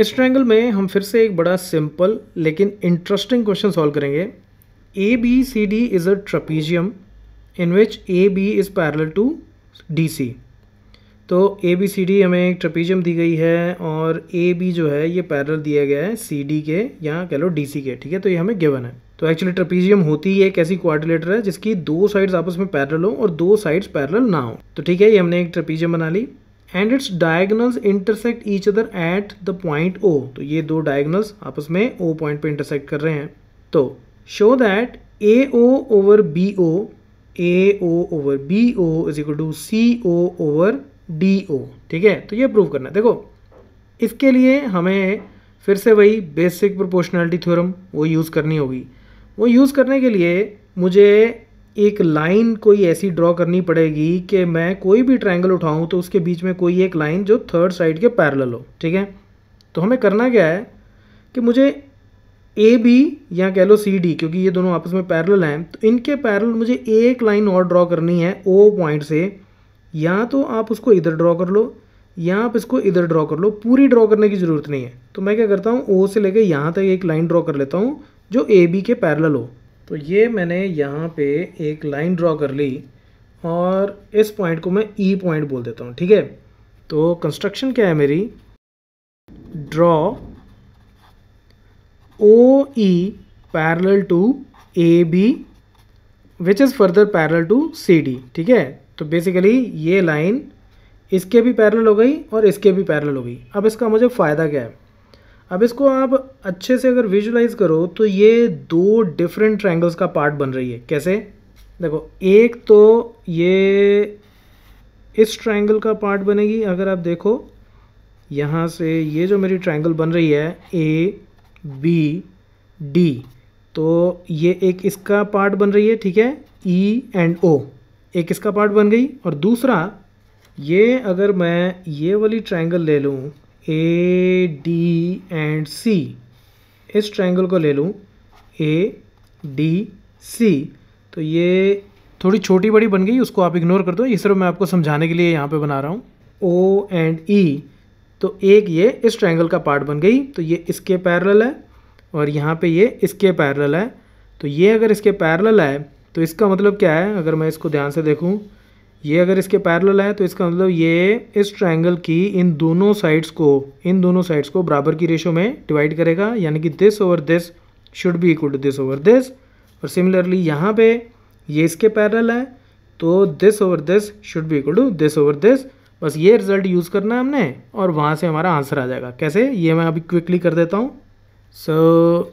इस ट्रैंगल में हम फिर से एक बड़ा सिंपल लेकिन इंटरेस्टिंग क्वेश्चन सॉल्व करेंगे A B C D is a trapezium in which A B is parallel to D C तो ए बी सी डी हमें एक ट्रपीजियम दी गई है और ए बी जो है ये पैरल दिया गया है सी डी के या कह लो डी सी के ठीक है तो ये हमें गिवन है तो एक्चुअली ट्रपीजियम होती ही एक ऐसी क्वारिलेटर है जिसकी दो साइड्स आपस में पैरल हो और दो साइड्स पैरल ना हो तो ठीक है ये हमने एक ट्रपीजियम बना ली and its diagonals intersect each other at the point O तो ये दो डायगनल्स आपस में ओ पॉइंट पे इंटरसेक्ट कर रहे हैं तो show that A O over B O A O over B O is equal to C O over D O ठीक है तो ये प्रूव करना है देखो इसके लिए हमें फिर से वही बेसिक प्रोपोर्शनैलिटी थ्योरम वो यूज़ करनी होगी वो यूज़ करने के लिए मुझे एक लाइन कोई ऐसी ड्रॉ करनी पड़ेगी कि मैं कोई भी ट्रायंगल उठाऊं तो उसके बीच में कोई एक लाइन जो थर्ड साइड के पैरेलल हो ठीक है तो हमें करना क्या है कि मुझे ए बी या कह लो सी डी क्योंकि ये दोनों आपस में पैरेलल हैं तो इनके पैरेलल मुझे एक लाइन और ड्रॉ करनी है ओ पॉइंट से या तो आप उसको इधर ड्रॉ कर लो या आप इसको इधर ड्रॉ कर लो पूरी ड्रॉ करने की ज़रूरत नहीं है तो मैं क्या करता हूँ ओ से लेकर यहाँ तक एक लाइन ड्रॉ कर लेता हूँ जो ए बी के पैरेलल हो तो ये मैंने यहाँ पे एक लाइन ड्रॉ कर ली और इस पॉइंट को मैं ई e पॉइंट बोल देता हूँ ठीक है तो कंस्ट्रक्शन क्या है मेरी draw O E parallel to A B which is further parallel to C D ठीक है तो बेसिकली ये लाइन इसके भी पैरल हो गई और इसके भी पैरल हो गई अब इसका मुझे फ़ायदा क्या है अब इसको आप अच्छे से अगर विजुलाइज करो तो ये दो डिफरेंट ट्रायंगल्स का पार्ट बन रही है कैसे देखो एक तो ये इस ट्रायंगल का पार्ट बनेगी अगर आप देखो यहाँ से ये जो मेरी ट्रायंगल बन रही है ए बी डी तो ये एक इसका पार्ट बन रही है ठीक है ई एंड ओ एक इसका पार्ट बन गई और दूसरा ये अगर मैं ये वाली ट्रायंगल ले लूँ ए डी एंड सी इस ट्रायंगल को ले लूँ ए डी सी तो ये थोड़ी छोटी बड़ी बन गई उसको आप इग्नोर कर दो ये सिर्फ मैं आपको समझाने के लिए यहाँ पे बना रहा हूँ ओ एंड ई तो एक ये इस ट्रायंगल का पार्ट बन गई तो ये इसके पैरल है और यहाँ पे ये इसके पैरल है तो ये अगर इसके पैरल है तो इसका मतलब क्या है अगर मैं इसको ध्यान से देखूँ ये अगर इसके पैरल है तो इसका मतलब ये इस ट्रायंगल की इन दोनों साइड्स को इन दोनों साइड्स को बराबर की रेशो में डिवाइड करेगा यानी कि this over this should be equal to this over this और सिमिलरली यहाँ पे ये इसके पैरल है तो this over this should be equal to this over this बस ये रिजल्ट यूज़ करना है हमने और वहाँ से हमारा आंसर आ जाएगा कैसे ये मैं अभी क्विकली कर देता हूँ सो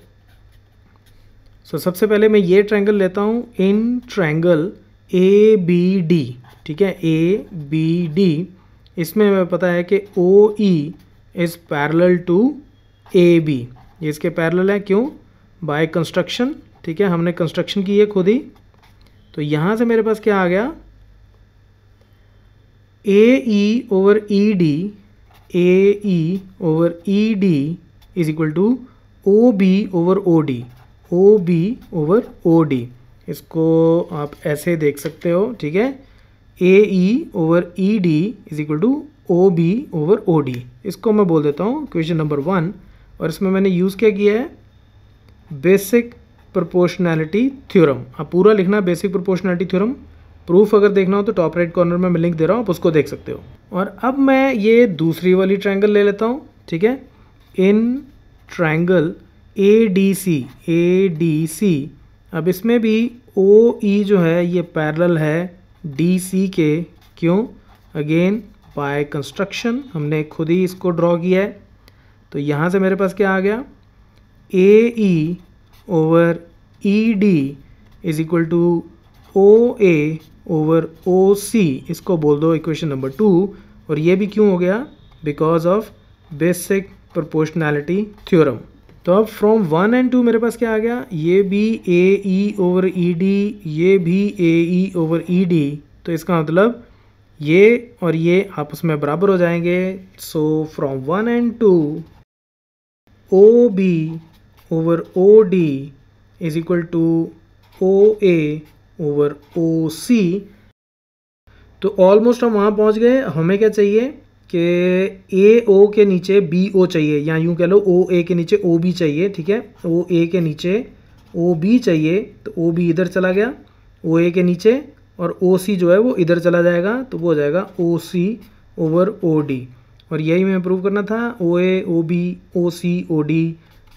सो सबसे पहले मैं ये ट्राइंगल लेता हूँ in triangle A B D ठीक है ए बी डी इसमें हमें पता है कि O E is parallel to A B ये इसके पैरल है क्यों बाय कंस्ट्रक्शन ठीक है हमने कंस्ट्रक्शन की है खुद ही तो यहाँ से मेरे पास क्या आ गया A E over E D A E over E D is equal to O B over O D O B over O D इसको आप ऐसे देख सकते हो ठीक है A E over E D is equal to O B over O D इसको मैं बोल देता हूँ क्वेश्चन नंबर वन और इसमें मैंने यूज़ क्या किया है बेसिक प्रोपोर्शनैलिटी थ्योरम आप पूरा लिखना बेसिक प्रोपोर्शनैलिटी थ्योरम प्रूफ अगर देखना हो तो टॉप राइट कॉर्नर में मैं लिंक दे रहा हूँ आप उसको देख सकते हो और अब मैं ये दूसरी वाली ट्रायंगल ले लेता हूँ ठीक है in triangle A D C A D C अब इसमें भी ओ ई e जो है ये पैरल है डी सी के क्यों अगेन बाय कंस्ट्रक्शन हमने खुद ही इसको ड्रॉ किया है तो यहाँ से मेरे पास क्या आ गया A E over E D is equal to O A over O C इसको बोल दो इक्वेशन नंबर टू और ये भी क्यों हो गया because of basic proportionality theorem तो अब फ्रॉम वन एंड टू मेरे पास क्या आ गया ये भी ए ई ओवर ई डी ये भी ए ई ओवर ई डी तो इसका मतलब ये और ये आपस में बराबर हो जाएंगे so from one and two O B over O D is equal to O A over O C तो ऑलमोस्ट हम वहाँ पहुँच गए हमें क्या चाहिए कि ए ओ के नीचे बी ओ चाहिए या यूँ कह लो ओ ए के नीचे ओ बी चाहिए ठीक है ओ ए के नीचे ओ बी चाहिए तो ओ बी इधर चला गया ओ ए के नीचे और ओ सी जो है वो इधर चला जाएगा तो वो हो जाएगा ओ सी ओवर ओ डी और यही मैं प्रूव करना था O A O B O C O D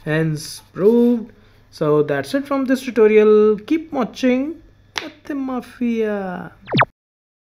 hence prove so that's it from this tutorial keep watching mafia